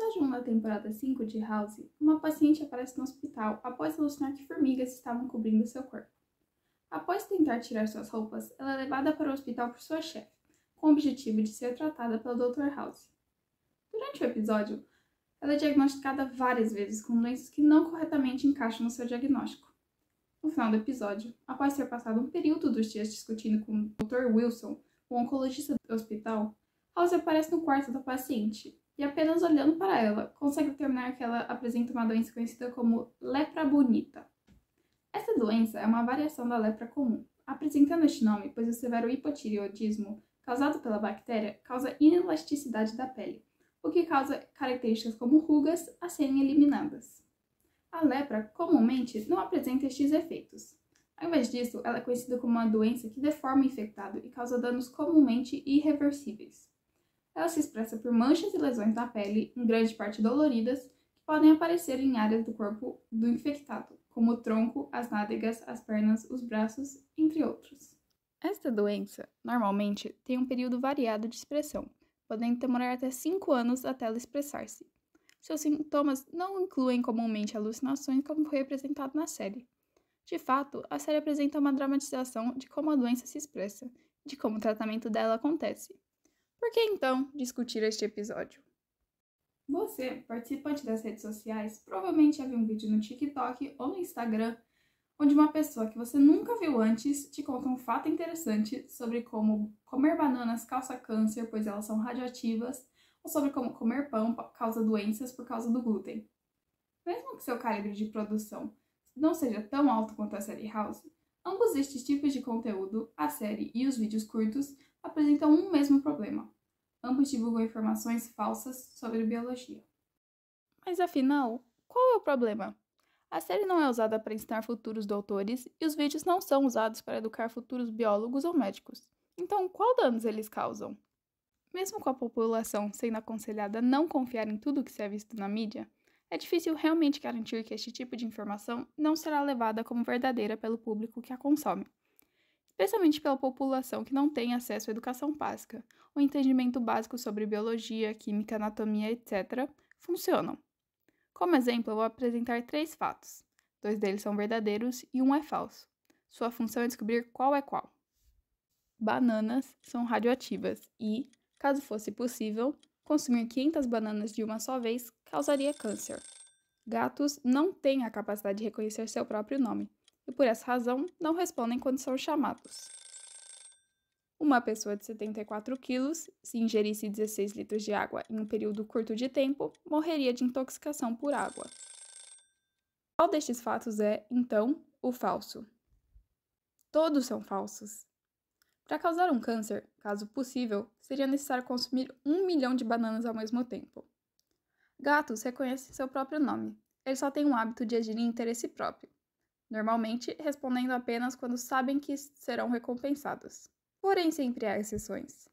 episódio 1 da temporada 5 de House, uma paciente aparece no hospital após alucinar que formigas estavam cobrindo seu corpo. Após tentar tirar suas roupas, ela é levada para o hospital por sua chefe, com o objetivo de ser tratada pelo Dr. House. Durante o episódio, ela é diagnosticada várias vezes com doenças que não corretamente encaixam no seu diagnóstico. No final do episódio, após ter passado um período dos dias discutindo com o Dr. Wilson, o oncologista do hospital, House aparece no quarto da paciente e apenas olhando para ela, consegue determinar que ela apresenta uma doença conhecida como lepra bonita. Essa doença é uma variação da lepra comum, apresentando este nome pois o severo hipotireoidismo causado pela bactéria causa inelasticidade da pele, o que causa características como rugas a serem eliminadas. A lepra comumente não apresenta estes efeitos. Ao invés disso, ela é conhecida como uma doença que deforma o infectado e causa danos comumente irreversíveis. Ela se expressa por manchas e lesões na pele, em grande parte doloridas, que podem aparecer em áreas do corpo do infectado, como o tronco, as nádegas, as pernas, os braços, entre outros. Esta doença, normalmente, tem um período variado de expressão, podendo demorar até 5 anos até ela expressar-se. Seus sintomas não incluem comumente alucinações, como foi apresentado na série. De fato, a série apresenta uma dramatização de como a doença se expressa, de como o tratamento dela acontece, por que então discutir este episódio? Você, participante das redes sociais, provavelmente já viu um vídeo no TikTok ou no Instagram onde uma pessoa que você nunca viu antes te conta um fato interessante sobre como comer bananas causa câncer, pois elas são radioativas, ou sobre como comer pão causa doenças por causa do glúten. Mesmo que seu calibre de produção não seja tão alto quanto a série House, ambos estes tipos de conteúdo, a série e os vídeos curtos, apresentam um mesmo problema. Ambos divulgam informações falsas sobre biologia. Mas afinal, qual é o problema? A série não é usada para ensinar futuros doutores e os vídeos não são usados para educar futuros biólogos ou médicos. Então, qual danos eles causam? Mesmo com a população sendo aconselhada a não confiar em tudo que se é visto na mídia, é difícil realmente garantir que este tipo de informação não será levada como verdadeira pelo público que a consome especialmente pela população que não tem acesso à educação básica. O entendimento básico sobre biologia, química, anatomia, etc., funcionam. Como exemplo, eu vou apresentar três fatos. Dois deles são verdadeiros e um é falso. Sua função é descobrir qual é qual. Bananas são radioativas e, caso fosse possível, consumir 500 bananas de uma só vez causaria câncer. Gatos não têm a capacidade de reconhecer seu próprio nome, e por essa razão não respondem quando são chamados. Uma pessoa de 74 quilos, se ingerisse 16 litros de água em um período curto de tempo, morreria de intoxicação por água. Qual destes fatos é, então, o falso? Todos são falsos. Para causar um câncer, caso possível, seria necessário consumir um milhão de bananas ao mesmo tempo. Gatos reconhecem seu próprio nome, eles só têm o hábito de agir em interesse próprio normalmente respondendo apenas quando sabem que serão recompensados. Porém, sempre há exceções.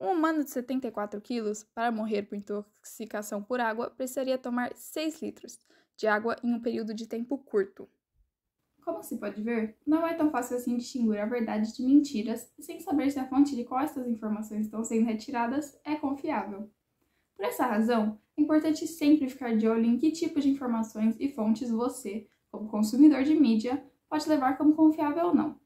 Um humano de 74 quilos, para morrer por intoxicação por água, precisaria tomar 6 litros de água em um período de tempo curto. Como se pode ver, não é tão fácil assim distinguir a verdade de mentiras sem saber se a fonte de qual essas informações estão sendo retiradas é confiável. Por essa razão, é importante sempre ficar de olho em que tipo de informações e fontes você, como consumidor de mídia, pode levar como confiável ou não.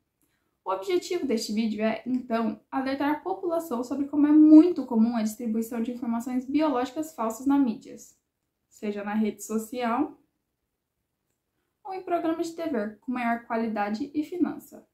O objetivo deste vídeo é, então, alertar a população sobre como é muito comum a distribuição de informações biológicas falsas na mídia, seja na rede social ou em programas de TV com maior qualidade e finança.